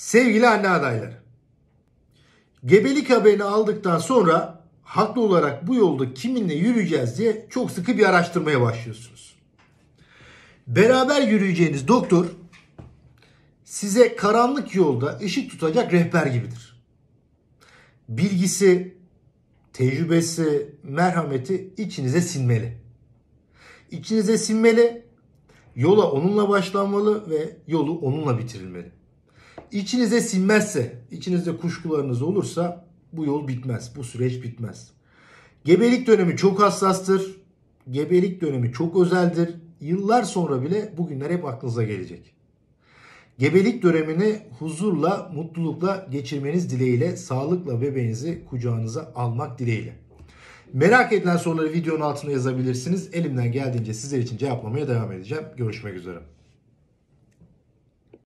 Sevgili anne adayları, gebelik haberini aldıktan sonra haklı olarak bu yolda kiminle yürüyeceğiz diye çok sıkı bir araştırmaya başlıyorsunuz. Beraber yürüyeceğiniz doktor size karanlık yolda ışık tutacak rehber gibidir. Bilgisi, tecrübesi, merhameti içinize sinmeli. İçinize sinmeli, yola onunla başlanmalı ve yolu onunla bitirilmeli. İçinize sinmezse, içinizde kuşkularınız olursa bu yol bitmez, bu süreç bitmez. Gebelik dönemi çok hassastır. Gebelik dönemi çok özeldir. Yıllar sonra bile bugünler hep aklınıza gelecek. Gebelik dönemini huzurla, mutlulukla geçirmeniz dileğiyle, sağlıkla bebeğinizi kucağınıza almak dileğiyle. Merak edilen soruları videonun altına yazabilirsiniz. Elimden geldiğince sizler için cevaplamaya devam edeceğim. Görüşmek üzere.